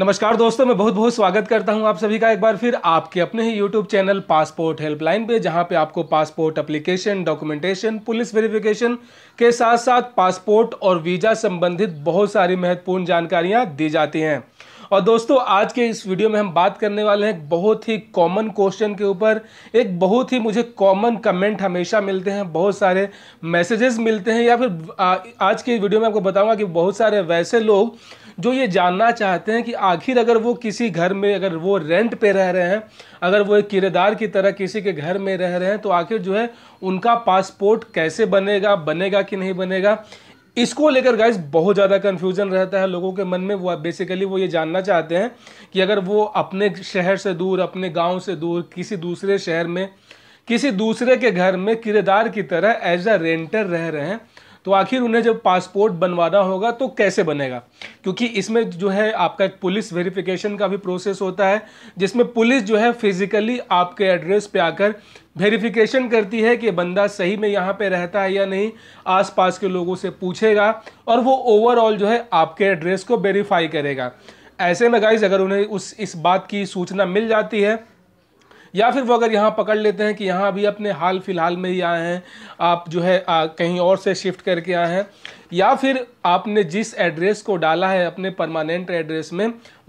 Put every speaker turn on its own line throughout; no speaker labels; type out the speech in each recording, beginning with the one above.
नमस्कार दोस्तों मैं बहुत बहुत स्वागत करता हूं आप सभी का एक बार फिर आपके अपने ही यूट्यूब चैनल पासपोर्ट हेल्पलाइन पे जहां पे आपको passport application documentation police verification के साथ साथ पासपोर्ट और वीज़ा संबंधित बहुत सारी महत्वपूर्ण जानकारियां दी जाती हैं और दोस्तों आज के इस वीडियो में हम बात करने वाले हैं बहुत ही कॉमन क्वेश्चन के ऊपर एक बहुत ही मुझे कॉमन कमेंट हमेशा मिलते हैं बहुत सारे मैसेजेस मिलते हैं या फिर आज के वीडियो में आपको बताऊंगा कि बहुत सारे वैसे लोग जो ये जानना चाहते हैं कि आखिर अगर वो किसी घर में अगर वो रेंट पे रह रहे हैं अगर वो एक किरेदार की तरह किसी के घर में रह रहे हैं तो आखिर जो है उनका पासपोर्ट कैसे बनेगा बनेगा कि नहीं बनेगा इसको लेकर गाइस बहुत ज़्यादा कन्फ्यूजन रहता है लोगों के मन में वो बेसिकली वो ये जानना चाहते हैं कि अगर वो अपने शहर से दूर अपने गांव से दूर किसी दूसरे शहर में किसी दूसरे के घर में किरदार की तरह एज अ रेंटर रह रहे हैं तो आखिर उन्हें जब पासपोर्ट बनवाना होगा तो कैसे बनेगा क्योंकि इसमें जो है आपका एक पुलिस वेरिफिकेशन का भी प्रोसेस होता है जिसमें पुलिस जो है फिजिकली आपके एड्रेस पे आकर वेरिफिकेशन करती है कि बंदा सही में यहाँ पे रहता है या नहीं आसपास के लोगों से पूछेगा और वो ओवरऑल जो है आपके एड्रेस को वेरीफाई करेगा ऐसे में गाइज अगर उन्हें उस इस बात की सूचना मिल जाती है या फिर वो अगर यहाँ पकड़ लेते हैं कि यहाँ अभी अपने हाल फिलहाल में ही आए हैं आप जो है आ, कहीं और से शिफ्ट करके आए हैं या फिर आपने जिस एड्रेस को डाला है अपने परमानेंट एड्रेस में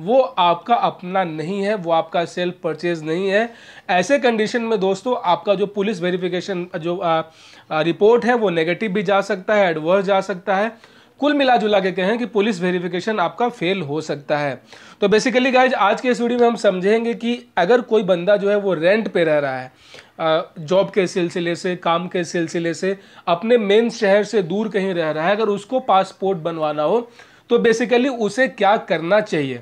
वो आपका अपना नहीं है वो आपका सेल्फ परचेज नहीं है ऐसे कंडीशन में दोस्तों आपका जो पुलिस वेरिफिकेशन जो आ, आ, रिपोर्ट है वो नेगेटिव भी जा सकता है एडवर्स जा सकता है कुल मिला जुला के कहें कि पुलिस वेरिफिकेशन आपका फेल हो सकता है तो बेसिकली गाइज आज के इस वीडियो में हम समझेंगे कि अगर कोई बंदा जो है वो रेंट पे रह रहा है जॉब के सिलसिले से काम के सिलसिले से अपने मेन शहर से दूर कहीं रह रहा है अगर उसको पासपोर्ट बनवाना हो तो बेसिकली उसे क्या करना चाहिए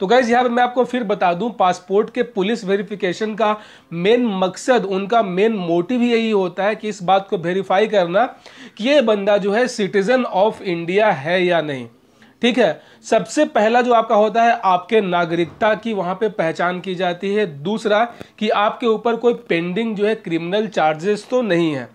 तो गाइज यहाँ पर मैं आपको फिर बता दूँ पासपोर्ट के पुलिस वेरिफिकेशन का मेन मकसद उनका मेन मोटिव यही होता है कि इस बात को वेरीफाई करना कि ये बंदा जो है सिटीजन ऑफ इंडिया है या नहीं ठीक है सबसे पहला जो आपका होता है आपके नागरिकता की वहां पे पहचान की जाती है दूसरा कि आपके ऊपर कोई पेंडिंग जो है क्रिमिनल चार्जेस तो नहीं है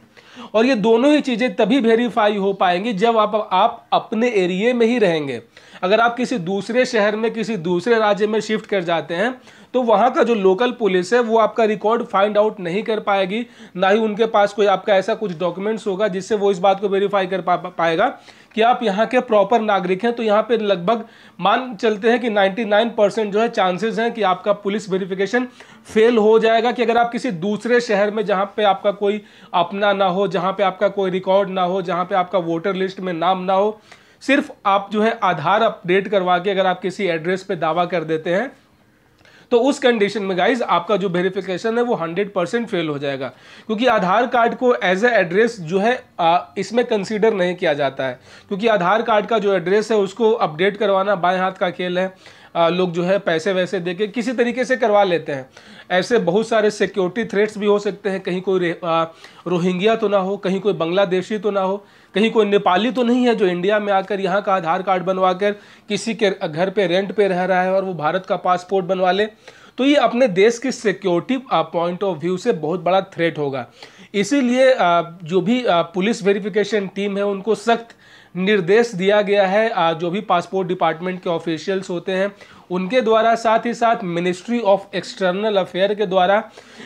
और ये दोनों ही चीज़ें तभी वेरीफाई हो पाएंगी जब आप आप अपने एरिए में ही रहेंगे अगर आप किसी दूसरे शहर में किसी दूसरे राज्य में शिफ्ट कर जाते हैं तो वहाँ का जो लोकल पुलिस है वो आपका रिकॉर्ड फाइंड आउट नहीं कर पाएगी ना ही उनके पास कोई आपका ऐसा कुछ डॉक्यूमेंट्स होगा जिससे वो इस बात को वेरीफाई कर पा, पाएगा कि आप यहाँ के प्रॉपर नागरिक हैं तो यहाँ पे लगभग मान चलते हैं कि 99 परसेंट जो है चांसेस हैं कि आपका पुलिस वेरिफिकेशन फेल हो जाएगा कि अगर आप किसी दूसरे शहर में जहाँ पे आपका कोई अपना ना हो जहाँ पे आपका कोई रिकॉर्ड ना हो जहाँ पे आपका वोटर लिस्ट में नाम ना हो सिर्फ आप जो है आधार अपडेट करवा के अगर आप किसी एड्रेस पे दावा कर देते हैं तो उस कंडीशन में गाइज आपका जो वेरिफिकेशन है वो 100 परसेंट फेल हो जाएगा क्योंकि आधार कार्ड को एज ए एड्रेस जो है आ, इसमें कंसीडर नहीं किया जाता है क्योंकि आधार कार्ड का जो एड्रेस है उसको अपडेट करवाना बाएं हाथ का खेल है आ, लोग जो है पैसे वैसे दे के किसी तरीके से करवा लेते हैं ऐसे बहुत सारे सिक्योरिटी थ्रेट्स भी हो सकते हैं कहीं कोई रोहिंग्या तो ना हो कहीं कोई बांग्लादेशी तो ना हो कहीं कोई नेपाली तो नहीं है जो इंडिया में आकर यहाँ का आधार कार्ड बनवा कर किसी के घर पे रेंट पे रह रहा है और वो भारत का पासपोर्ट बनवा ले तो ये अपने देश की सिक्योरिटी पॉइंट ऑफ व्यू से बहुत बड़ा थ्रेट होगा इसीलिए जो भी पुलिस वेरिफिकेशन टीम है उनको सख्त निर्देश दिया गया है जो भी पासपोर्ट डिपार्टमेंट के ऑफिशियल्स होते हैं उनके द्वारा साथ ही साथ मिनिस्ट्री ऑफ एक्सटर्नल अफेयर के द्वारा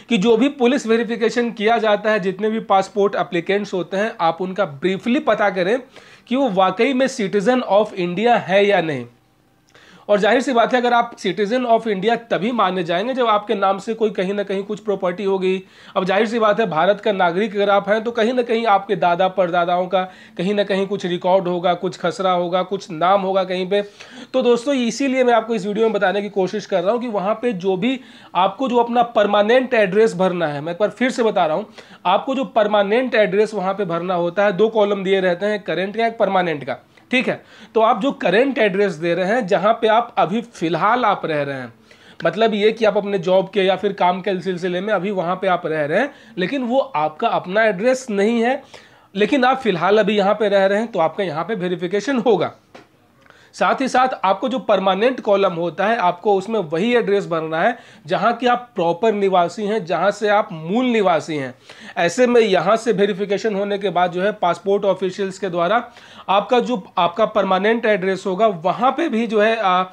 कि जो भी पुलिस वेरिफिकेशन किया जाता है जितने भी पासपोर्ट अप्लीकेंट्स होते हैं आप उनका ब्रीफली पता करें कि वो वाकई में सिटीज़न ऑफ इंडिया है या नहीं और जाहिर सी बात है अगर आप सिटीजन ऑफ इंडिया तभी माने जाएंगे जब आपके नाम से कोई कहीं ना कहीं कुछ प्रॉपर्टी होगी अब जाहिर सी बात है भारत का नागरिक अगर आप हैं तो कहीं ना कहीं आपके दादा परदादाओं का कहीं ना कहीं कुछ रिकॉर्ड होगा कुछ खसरा होगा कुछ नाम होगा कहीं पर तो दोस्तों इसीलिए मैं आपको इस वीडियो में बताने की कोशिश कर रहा हूँ कि वहाँ पर जो भी आपको जो अपना परमानेंट एड्रेस भरना है मैं एक बार फिर से बता रहा हूँ आपको जो परमानेंट एड्रेस वहाँ पर भरना होता है दो कॉलम दिए रहते हैं करेंट का एक परमानेंट का ठीक है तो आप जो करेंट एड्रेस दे रहे हैं जहाँ पे आप अभी फ़िलहाल आप रह रहे हैं मतलब ये कि आप अपने जॉब के या फिर काम के सिलसिले में अभी वहाँ पे आप रह रहे हैं लेकिन वो आपका अपना एड्रेस नहीं है लेकिन आप फिलहाल अभी यहाँ पे रह रहे हैं तो आपका यहाँ पे वेरिफिकेशन होगा साथ ही साथ आपको जो परमानेंट कॉलम होता है आपको उसमें वही एड्रेस भरना है जहाँ की आप प्रॉपर निवासी हैं जहाँ से आप मूल निवासी हैं ऐसे में यहाँ से वेरिफिकेशन होने के बाद जो है पासपोर्ट ऑफिशियल्स के द्वारा आपका जो आपका परमानेंट एड्रेस होगा वहाँ पर भी जो है आ,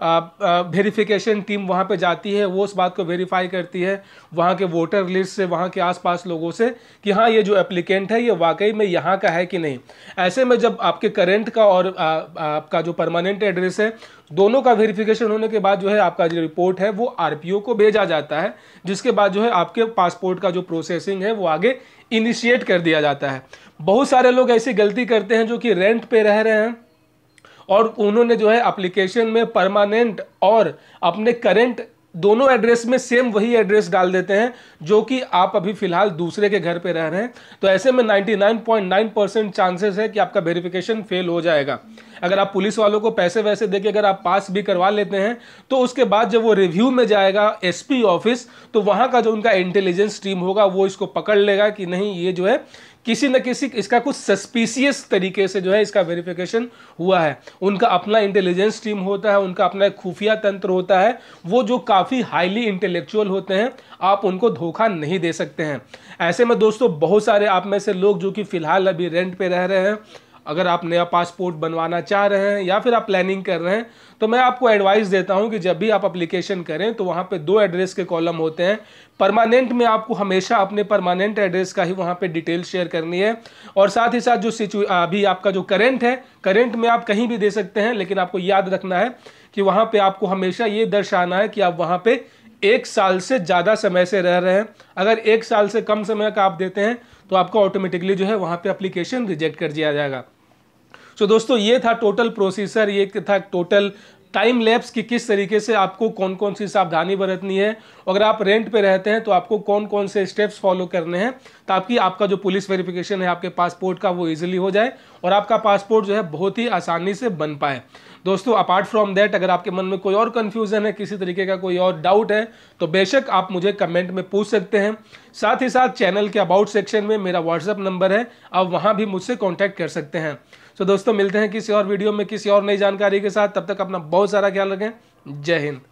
वेरिफिकेशन टीम वहाँ पे जाती है वो उस बात को वेरीफाई करती है वहाँ के वोटर लिस्ट से वहाँ के आसपास लोगों से कि हाँ ये जो एप्लीकेंट है ये वाकई में यहाँ का है कि नहीं ऐसे में जब आपके करेंट का और आ, आपका जो परमानेंट एड्रेस है दोनों का वेरिफिकेशन होने के बाद जो है आपका जो रिपोर्ट है वो आर को भेजा जाता है जिसके बाद जो है आपके पासपोर्ट का जो प्रोसेसिंग है वो आगे इनिशिएट कर दिया जाता है बहुत सारे लोग ऐसी गलती करते हैं जो कि रेंट पे रह रहे हैं और उन्होंने जो है अप्लीकेशन में परमानेंट और अपने करेंट दोनों एड्रेस में सेम वही एड्रेस डाल देते हैं जो कि आप अभी फिलहाल दूसरे के घर पे रह रहे हैं तो ऐसे में 99.9 परसेंट चांसेस है कि आपका वेरिफिकेशन फेल हो जाएगा अगर आप पुलिस वालों को पैसे वैसे दे के अगर आप पास भी करवा लेते हैं तो उसके बाद जब वो रिव्यू में जाएगा एसपी ऑफिस तो वहाँ का जो उनका इंटेलिजेंस टीम होगा वो इसको पकड़ लेगा कि नहीं ये जो है किसी न किसी इसका कुछ सस्पिशियस तरीके से जो है इसका वेरिफिकेशन हुआ है उनका अपना इंटेलिजेंस टीम होता है उनका अपना एक खुफिया तंत्र होता है वो जो काफ़ी हाईली इंटेलेक्चुअल होते हैं आप उनको धोखा नहीं दे सकते हैं ऐसे में दोस्तों बहुत सारे आप में से लोग जो कि फ़िलहाल अभी रेंट पे रह रहे हैं अगर आप नया पासपोर्ट बनवाना चाह रहे हैं या फिर आप प्लानिंग कर रहे हैं तो मैं आपको एडवाइस देता हूं कि जब भी आप अप्लीकेशन करें तो वहां पे दो एड्रेस के कॉलम होते हैं परमानेंट में आपको हमेशा अपने परमानेंट एड्रेस का ही वहाँ पे डिटेल शेयर करनी है और साथ ही साथ जो सिचु अभी आपका जो करेंट है करेंट में आप कहीं भी दे सकते हैं लेकिन आपको याद रखना है कि वहाँ पर आपको हमेशा ये दर्शाना है कि आप वहाँ पर एक साल से ज़्यादा समय से रह रहे हैं अगर एक साल से कम समय का आप देते हैं तो आपको ऑटोमेटिकली जो है वहाँ पे अप्लीकेशन रिजेक्ट कर दिया जाएगा सो दोस्तों ये था टोटल प्रोसीसर ये था टोटल टाइम लैप्स की किस तरीके से आपको कौन कौन सी सावधानी बरतनी है अगर आप रेंट पे रहते हैं तो आपको कौन कौन से स्टेप्स फॉलो करने हैं ताकि आपका जो पुलिस वेरिफिकेशन है आपके पासपोर्ट का वो इजीली हो जाए और आपका पासपोर्ट जो है बहुत ही आसानी से बन पाए दोस्तों अपार्ट फ्रॉम दैट अगर आपके मन में कोई और कन्फ्यूज़न है किसी तरीके का कोई और डाउट है तो बेशक आप मुझे कमेंट में पूछ सकते हैं साथ ही साथ चैनल के अबाउट सेक्शन में मेरा व्हाट्सअप नंबर है आप वहाँ भी मुझसे कॉन्टैक्ट कर सकते हैं तो दोस्तों मिलते हैं किसी और वीडियो में किसी और नई जानकारी के साथ तब तक अपना बहुत सारा ख्याल रखें जय हिंद